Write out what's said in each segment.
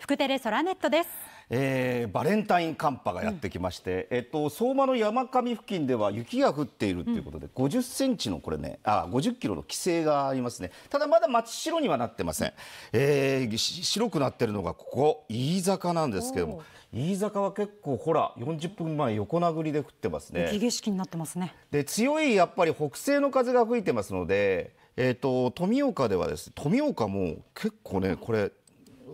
福テレソラネットです。えー、バレンタイン寒波がやってきまして、うん、えっと、相馬の山上付近では雪が降っているということで、うん、50センチのこれねあ50キロの規制がありますねただまだ真っ白にはなってません、えー、白くなっているのがここ飯坂なんですけども飯坂は結構ほら40分前横殴りで降ってますね雪景色になってますねで強いやっぱり北西の風が吹いてますのでえーと、富岡ではです、富岡も結構ねこれ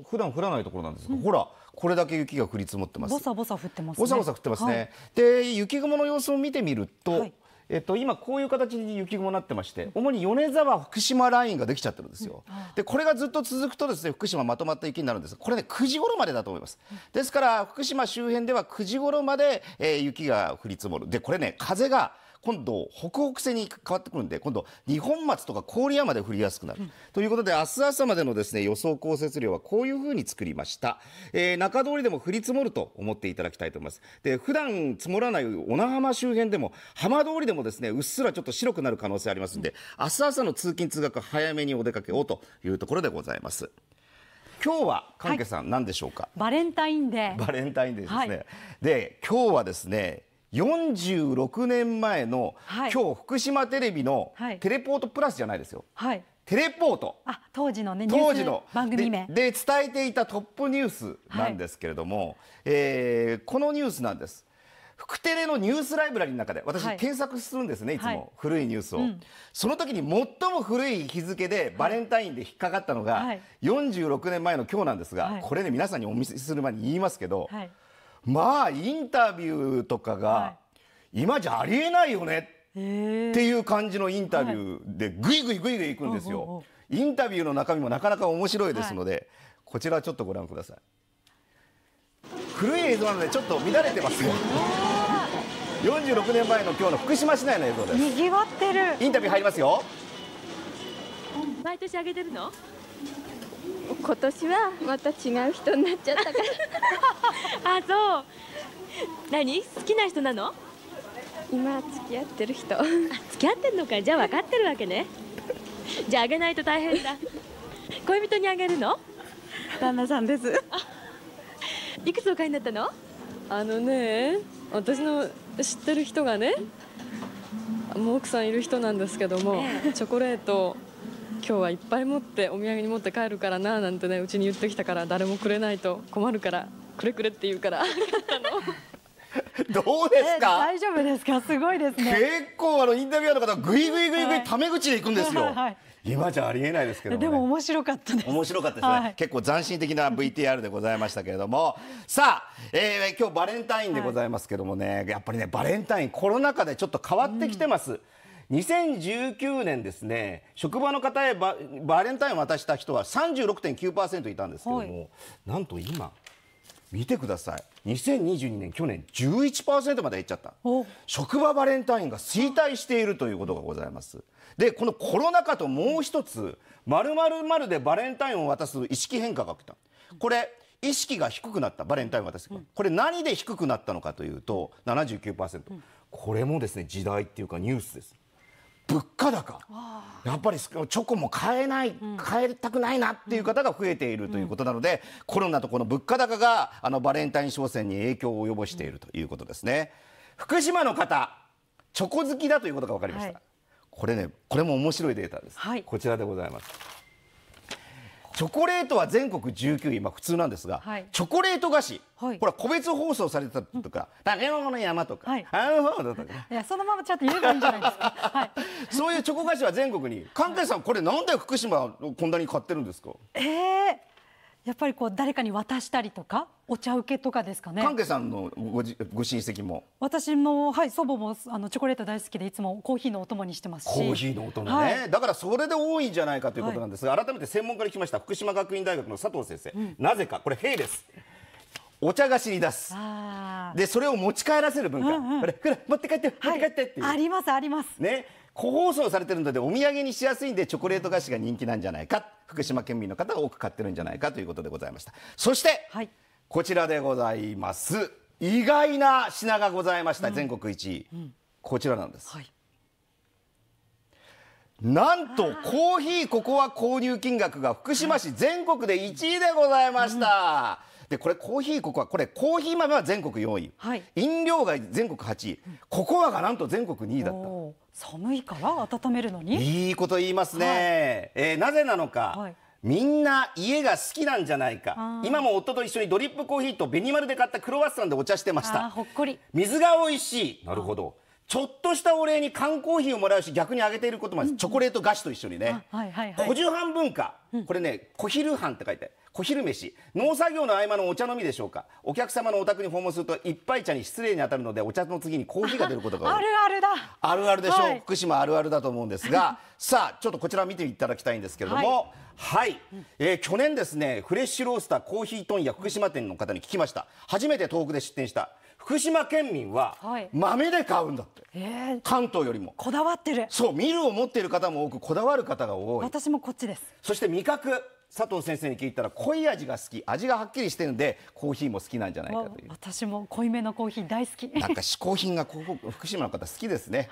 普段降らないところなんですが、うん、ほらこれだけ雪が降り積もってますボサボサ降ってますねボサボサ降ってますね、はい、で雪雲の様子を見てみると、はい、えっと、今こういう形に雪雲になってまして主に米沢福島ラインができちゃってるんですよ、でこれがずっと続くとですね福島まとまった雪になるんですこれね9時頃までだと思いますですから福島周辺では9時頃まで、えー、雪が降り積もるでこれね風が今度北北西に変わってくるんで今度日本松とか郡山で降りやすくなる、うん、ということで明日朝までのですね予想降雪量はこういうふうに作りました、えー、中通りでも降り積もると思っていただきたいと思いますで普段積もらない小名浜周辺でも浜通りでもですねうっすらちょっと白くなる可能性ありますんで、うん、明日朝の通勤通学早めにお出かけをというところでございます今日は関係さん、はい、何でしょうかバレンタインデーバレンタインデーですね、はい、で今日はですね46年前の、はい、今日福島テレビの、テレポートプラスじゃないですよ。はい、テレポート当時のね当時の番組名で伝えていたトップニュースなんですけれども、はい、えー、このニュースなんです福テレのニュースライブラリの中で私、検索するんですね、い、つも、古いニュースを、うん、その時に最も古い日付でバレンタインで引っかかったのが、はい、46年前の今日なんですが、これね皆さんにお見せする前に言いますけど、まあインタビューとかが、今じゃありえないよねっていう感じのインタビューでぐいぐいぐいぐい行くんですよ。インタビューの中身もなかなか面白いですので、こちらちょっとご覧ください。古い映像なのでちょっと乱れてますよ。46年前の今日の福島市内の映像です。にぎわってる。インタビュー入りますよ。毎年あげてるの？今年はまた違う人になっちゃったから あそう何好きな人なの今付き合ってる人付き合ってんのかじゃあ分かってるわけねじゃああげないと大変だ恋人にあげるの旦那さんですいくつお買いになったのあのね私の知ってる人がねもう奥さんいる人なんですけども、ええ、チョコレート今日はいっぱい持ってお土産に持って帰るからななんてねうちに言ってきたから誰もくれないと困るからくれくれって言うから どうですか、大丈夫ですかすごいですね結構あのインタビュアーの方ぐいぐいぐいぐいタメ口でいくんですよ、はい今じゃありえないですけど、ね、でも面白かったです面白かったですね、はい、結構斬新的な VTR でございましたけれどもさあ、えー、今日バレンタインでございますけどもね、やっぱりねバレンタインコロナ禍でちょっと変わってきてます、うん2019年ですね職場の方へバレンタインを渡した人は36.9%いたんですけども、はい、なんと今見てください2022年去年11%まで減っちゃった職場バレンタインが衰退しているということがございますでこのコロナ禍ともう一つるまるでバレンタインを渡す意識変化が起きたこれ意識が低くなったバレンタインを渡す、うん、これ何で低くなったのかというと79%、うん、これもですね時代っていうかニュースです物価高やっぱりチョコも買えない、買いたくないなっていう方が増えているということなので、コロナとこの物価高があのバレンタイン商戦に影響を及ぼしているということですね福島の方チョコ好きだということが分かりました、はい、これねこれも面白いデータです、はい、こちらでございますチョコレートは全国19位、まあ、普通なんですが、はい、チョコレート菓子、はい、これは個別放送されてたとか、たけのの山とか、はい、あのほうとか、いやそのままちゃんと言えばいいんじゃないですか、はい、そういうチョコ菓子は全国に、関係さん、これ、なんで福島、こんなに買ってるんですか。えーやっぱりこう誰かに渡したりとかお茶受けとかですかね。関係さんのごじご親戚も。私もはい祖母もあのチョコレート大好きでいつもコーヒーのお供にしてますし。コーヒーのお供ね、はい、だからそれで多いんじゃないかということなんですが、はい、改めて専門家に来ました福島学院大学の佐藤先生。うん、なぜかこれ兵です。お茶菓子に出すでそれを持ち帰らせる文化、うんうん、これ持って帰って持って帰ってって、い、ありますありますね個包装されてるのでお土産にしやすいんでチョコレート菓子が人気なんじゃないか福島県民の方が多く買ってるんじゃないかということでございましたそして、はい、こちらでございます意外な品がございました、全国1位、うん、こちらなんです、はいなんとコーヒーここは購入金額が福島市全国で1位でございました。でこれコーヒーココアこれコーヒー豆は全国4位、はい、飲料が全国8位ココアがなんと全国2位だった寒いから温めるのにいいこと言いますね、はい、えー、なぜなのか、はい、みんな家が好きなんじゃないか今も夫と一緒にドリップコーヒーと紅丸で買ったクロワッサンでお茶してましたほっこり水が美味しいなるほどちょっとしたお礼に缶コーヒーをもらうし逆にあげていることもある、うん、チョコレート菓子と一緒にね、はいはいはい、飯文化、これね小昼飯って書いて小昼飯農作業の合間のお茶飲みでしょうかお客様のお宅に訪問すると一杯茶に失礼に当たるのでお茶の次にコーヒーが出ることが あるあるだあるあるでしょう、はい、福島あるあるだと思うんですが さあちょっとこちら見ていただきたいんですけれどもはい、はい、えー、去年ですねフレッシュロースターコーヒー問屋福島店の方に聞きました初めて東北で出店した福島県民は豆で買うんだって、関東よりもこだわってるそうミルを持っている方も多くこだわる方が多い私もこっちですそして味覚佐藤先生に聞いたら濃い味が好き味がはっきりしてるんでコーヒーも好きなんじゃないかという私も濃いめのコーヒー大好きなんか嗜好品がここ福島の方好きですね